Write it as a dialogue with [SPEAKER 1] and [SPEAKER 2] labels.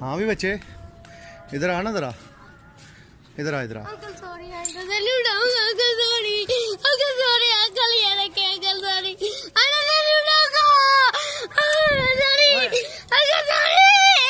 [SPEAKER 1] हाँ भी बच्चे इधर आना जरा इधर आ इधर
[SPEAKER 2] आ